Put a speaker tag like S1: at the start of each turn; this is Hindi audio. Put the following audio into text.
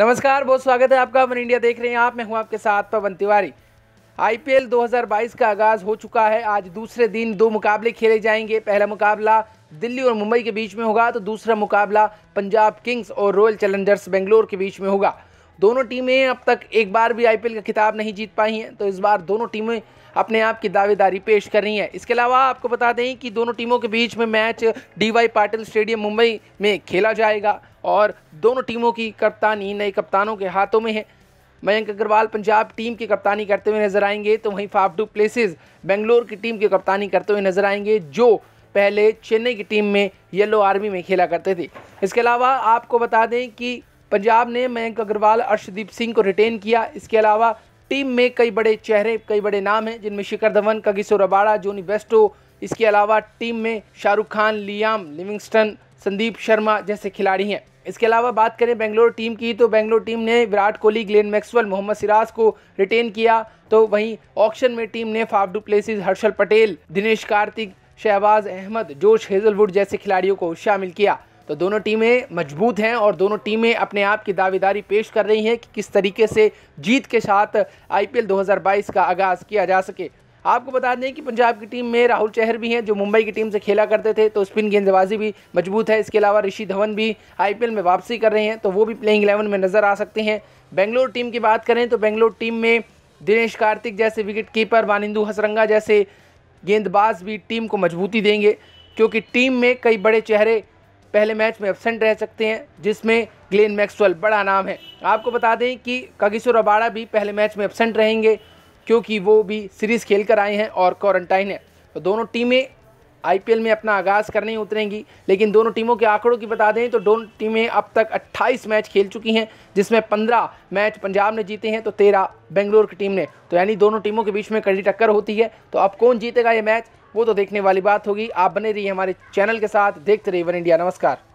S1: नमस्कार बहुत स्वागत है आपका अमर इंडिया देख रहे हैं आप मैं हूं आपके साथ पवन तिवारी आईपीएल 2022 का आगाज हो चुका है आज दूसरे दिन दो मुकाबले खेले जाएंगे पहला मुकाबला दिल्ली और मुंबई के बीच में होगा तो दूसरा मुकाबला पंजाब किंग्स और रॉयल चैलेंजर्स बेंगलोर के बीच में होगा दोनों टीमें अब तक एक बार भी आईपीएल का खिताब नहीं जीत पाई हैं तो इस बार दोनों टीमें अपने आप की दावेदारी पेश कर रही हैं इसके अलावा आपको बता दें कि दोनों टीमों के बीच में match DY Patil stadium Mumbai में खेला जाएगा और दोनों टीमों की कप्तानी नए कप्तानों के हाथों में है मयंक अग्रवाल पंजाब टीम की कप्तानी करते हुए नजर आएंगे तो वहीं फाफडू प्लेसेज बेंगलोर की टीम की कप्तानी करते हुए नजर आएंगे जो पहले चेन्नई की टीम में येलो आर्मी में खेला करते थे इसके अलावा आपको बता दें कि पंजाब ने मयंक अग्रवाल अर्शदीप सिंह को रिटेन किया इसके अलावा टीम में कई बड़े चेहरे कई बड़े नाम हैं जिनमें Shikhar Dhawan Kagiso Rabada Jonny Bairstow इसके अलावा टीम में शाहरुख खान लियाम लिविंगस्टन संदीप शर्मा जैसे खिलाड़ी हैं इसके अलावा बात करें बेंगलोर टीम की तो बेंगलोर टीम ने विराट कोहली ग्लेन मैक्सवेल मोहम्मद सिराज को रिटेन किया तो वहीं ऑक्शन में टीम ने Faf du Plessis Harshal Patel Dinesh Karthik Shahbaz Ahmed Josh Hazlewood जैसे खिलाड़ियों को शामिल किया तो दोनों टीमें मजबूत हैं और दोनों टीमें अपने आप की दावेदारी पेश कर रही हैं कि किस तरीके से जीत के साथ आईपीएल 2022 का आगाज़ किया जा सके आपको बता दें कि पंजाब की टीम में राहुल चहर भी हैं जो मुंबई की टीम से खेला करते थे तो स्पिन गेंदबाजी भी मजबूत है इसके अलावा ऋषि धवन भी आई में वापसी कर रहे हैं तो वो भी प्लेइंग इलेवन में नज़र आ सकते हैं बेंगलोर टीम की बात करें तो बेंगलोर टीम में दिनेश कार्तिक जैसे विकेट कीपर वानिंदू हसरंगा जैसे गेंदबाज भी टीम को मजबूती देंगे क्योंकि टीम में कई बड़े चेहरे पहले मैच में एबसेंट रह सकते हैं जिसमें ग्लेन मैक्सवेल बड़ा नाम है आपको बता दें कि कगिसुर अबाड़ा भी पहले मैच में एबसेंट रहेंगे क्योंकि वो भी सीरीज़ खेल कर आए हैं और क्वारंटाइन है तो दोनों टीमें आईपीएल में अपना आगाज़ करने ही उतरेंगी लेकिन दोनों टीमों के आंकड़ों की बता दें तो दोनों टीमें अब तक 28 मैच खेल चुकी हैं जिसमें 15 मैच पंजाब ने जीते हैं तो 13 बेंगलोर की टीम ने तो यानी दोनों टीमों के बीच में कड़ी टक्कर होती है तो अब कौन जीतेगा ये मैच वो तो देखने वाली बात होगी आप बने रहिए हमारे चैनल के साथ देखते रहिए वन इंडिया नमस्कार